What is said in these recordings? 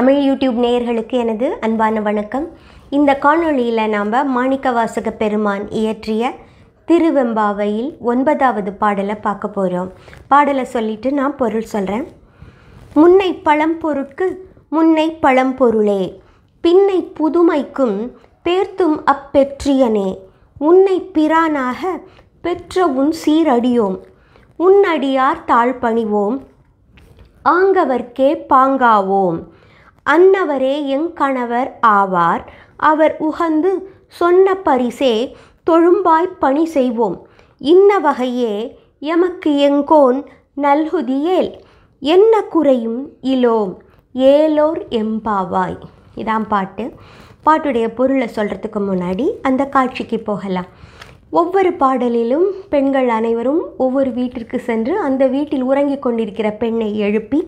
Tamil YouTube நேயர்களுக்கு எனது அன்பான வணக்கம் இந்த காணொளியில் நாம் மாணிக்க வாசக பெருமான் இயற்றிய திருவெம்பாவையில் ஒன்பதாவது பாடலை பார்க்க போகிறோம் பாடலை சொல்லிவிட்டு நான் பொருள் சொல்கிறேன் முன்னை பொருட்கு முன்னை பழம்பொருளே பின்னை புதுமைக்கும் பேர்த்தும் அப்பெற்றியனே உன்னை பிரானாக பெற்ற உன் சீரடியோம் உன்னடியார் தாழ்பணிவோம் ஆங்கவர்க்கே பாங்காவோம் அன்னவரே எங் கணவர் ஆவார் அவர் உகந்து சொன்ன பரிசே தொழும்பாய் பணி செய்வோம் இன்ன வகையே எமக்கு எங்கோன் நல்குதியேல் என்ன குறையும் இலோம் ஏலோர் எம்பாவாய் இதான் பாட்டு பாட்டுடைய பொருளை சொல்கிறதுக்கு முன்னாடி அந்த காட்சிக்கு போகலாம் ஒவ்வொரு பாடலிலும் பெண்கள் அனைவரும் ஒவ்வொரு வீட்டிற்கு சென்று அந்த வீட்டில் உறங்கிக் கொண்டிருக்கிற பெண்ணை எழுப்பி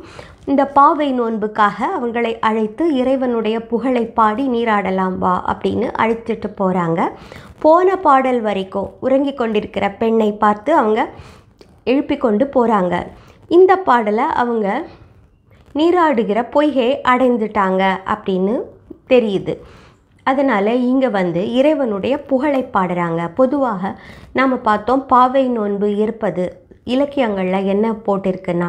இந்த பாவை நோன்புக்காக அவங்களை அழைத்து இறைவனுடைய புகழை பாடி நீராடலாம் வா அப்படின்னு அழைச்சிட்டு போகிறாங்க போன பாடல் வரைக்கும் உறங்கி கொண்டிருக்கிற பெண்ணை பார்த்து அவங்க எழுப்பி கொண்டு போகிறாங்க இந்த பாடலை அவங்க நீராடுகிற பொய்கை அடைந்துட்டாங்க அப்படின்னு தெரியுது அதனால் இங்கே வந்து இறைவனுடைய புகழை பாடுறாங்க பொதுவாக நாம் பார்த்தோம் பாவை நோன்பு இருப்பது இலக்கியங்களில் என்ன போட்டிருக்குன்னா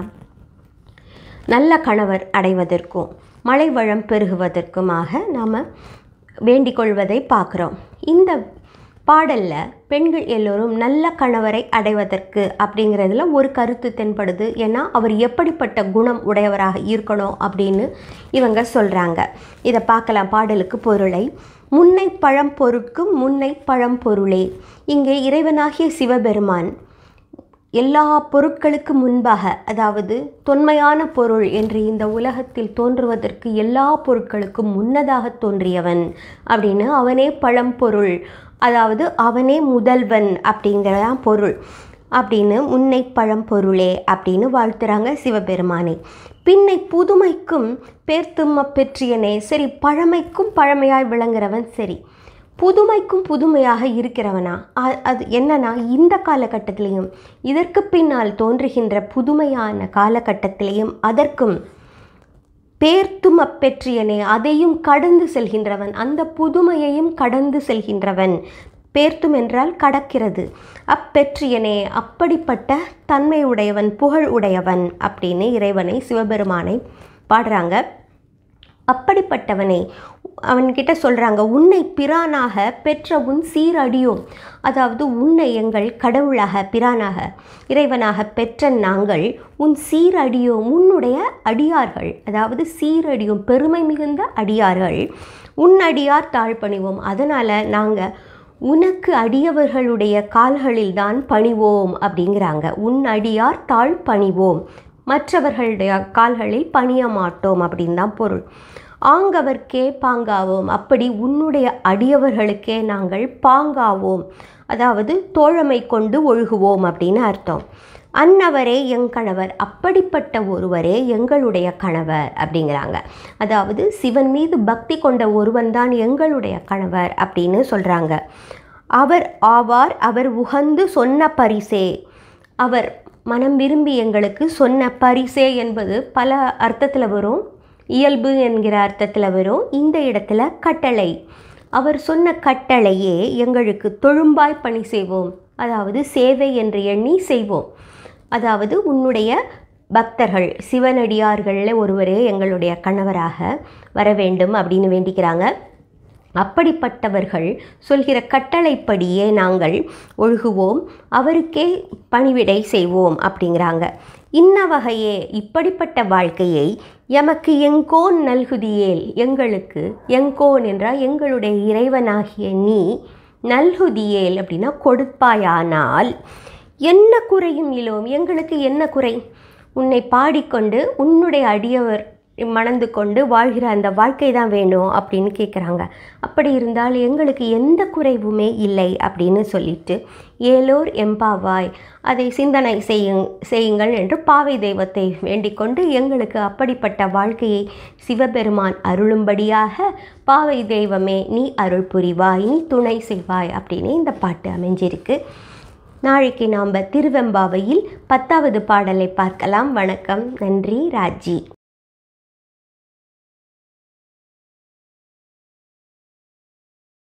நல்ல கணவர் அடைவதற்கும் மழை வளம் பெருகுவதற்குமாக நாம் வேண்டிக் கொள்வதை பார்க்குறோம் இந்த பாடலில் பெண்கள் எல்லோரும் நல்ல கணவரை அடைவதற்கு அப்படிங்கிறதுல ஒரு கருத்து தென்படுது ஏன்னா அவர் எப்படிப்பட்ட குணம் உடையவராக இருக்கணும் அப்படின்னு இவங்க சொல்கிறாங்க இதை பார்க்கலாம் பாடலுக்கு பொருளை முன்னை பழம் பொருட்கும் முன்னை பழம் பொருளே இங்கே இறைவனாகிய சிவபெருமான் எல்லா பொருட்களுக்கு முன்பாக அதாவது தொன்மையான பொருள் என்று இந்த உலகத்தில் தோன்றுவதற்கு எல்லா பொருட்களுக்கும் முன்னதாக தோன்றியவன் அப்படின்னு அவனே பழம்பொருள் அதாவது அவனே முதல்வன் அப்படிங்கிறதான் பொருள் அப்படின்னு முன்னை பழம் பொருளே அப்படின்னு வாழ்த்துறாங்க சிவபெருமானை பின்னை புதுமைக்கும் பேர்த்தும்ம பெற்றியனே சரி பழமைக்கும் பழமையாய் விளங்குறவன் சரி புதுமைக்கும் புதுமையாக இருக்கிறவனா அது என்னன்னா இந்த காலகட்டத்திலையும் இதற்கு பின்னால் தோன்றுகின்ற புதுமையான காலகட்டத்திலையும் அதற்கும் பேர்த்தும் அப்பெற்றியனே அதையும் கடந்து செல்கின்றவன் அந்த புதுமையையும் கடந்து செல்கின்றவன் பேர்த்தும் என்றால் கடக்கிறது அப்பெற்றியனே அப்படிப்பட்ட தன்மை உடையவன் புகழ் உடையவன் அப்படின்னு இறைவனை சிவபெருமானை பாடுறாங்க அப்படிப்பட்டவனை அவன்கிட்ட சொல்கிறாங்க உன்னை பிரானாக பெற்ற உன் சீரடியோம் அதாவது உன்னை எங்கள் கடவுளாக பிரானாக இறைவனாக பெற்ற நாங்கள் உன் சீரடியோ உன்னுடைய அடியார்கள் அதாவது சீரடியும் பெருமை மிகுந்த அடியார்கள் உன் அடியார் தாழ் பணிவோம் அதனால் நாங்கள் உனக்கு அடியவர்களுடைய கால்களில் தான் பணிவோம் அப்படிங்கிறாங்க உன் அடியார் தாழ் பணிவோம் மற்றவர்களுடைய கால்களில் பணிய மாட்டோம் அப்படின்னு தான் பொருள் ஆங்கவர்க்கே பாங்காவோம் அப்படி உன்னுடைய அடியவர்களுக்கே நாங்கள் பாங்காவோம் அதாவது தோழமை கொண்டு ஒழுகுவோம் அப்படின்னு அர்த்தம் அன்னவரே எங் கணவர் அப்படிப்பட்ட ஒருவரே எங்களுடைய கணவர் அப்படிங்கிறாங்க அதாவது சிவன் மீது பக்தி கொண்ட ஒருவன் தான் எங்களுடைய கணவர் அப்படின்னு சொல்கிறாங்க அவர் ஆவார் அவர் உகந்து சொன்ன பரிசே அவர் மனம் விரும்பி எங்களுக்கு சொன்ன பரிசே என்பது பல அர்த்தத்தில் வரும் இயல்பு என்கிற அர்த்தத்தில் வரும் இந்த இடத்துல கட்டளை அவர் சொன்ன கட்டளையே எங்களுக்கு தொழும்பாய் பணி செய்வோம் அதாவது சேவை என்று எண்ணி செய்வோம் அதாவது உன்னுடைய பக்தர்கள் சிவனடியார்களில் ஒருவரே எங்களுடைய கணவராக வர வேண்டும் அப்படின்னு வேண்டிக்கிறாங்க அப்படிப்பட்டவர்கள் சொல்கிற கட்டளைப்படியே நாங்கள் ஒழுகுவோம் அவருக்கே பணிவிடை செய்வோம் அப்படிங்கிறாங்க இன்ன வகையே இப்படிப்பட்ட வாழ்க்கையை எமக்கு எங்கோன் நல்குதியேல் எங்களுக்கு எங்கோன் என்றால் எங்களுடைய இறைவனாகிய நீ நல்குதியேல் அப்படின்னா கொடுப்பாயானால் என்ன குறையும் இலோம் எங்களுக்கு என்ன குறை உன்னை பாடிக்கொண்டு உன்னுடைய அடியவர் மணந்து கொண்டு வாழ்கிற அந்த வாழ்க்கை தான் வேணும் அப்படின்னு கேட்குறாங்க அப்படி இருந்தால் எங்களுக்கு எந்த குறைவுமே இல்லை அப்படின்னு சொல்லிட்டு ஏலோர் எம்பாவாய் அதை சிந்தனை செய்யுங் செய்யுங்கள் என்று பாவை தெய்வத்தை வேண்டிக்கொண்டு எங்களுக்கு அப்படிப்பட்ட வாழ்க்கையை சிவபெருமான் அருளும்படியாக பாவை தெய்வமே நீ அருள் புரிவாய் நீ துணை செய்வாய் அப்படின்னு இந்த பாட்டு அமைஞ்சிருக்கு நாளைக்கு நாம் திருவெம்பாவையில் பத்தாவது பாடலை பார்க்கலாம் வணக்கம் நன்றி ராஜி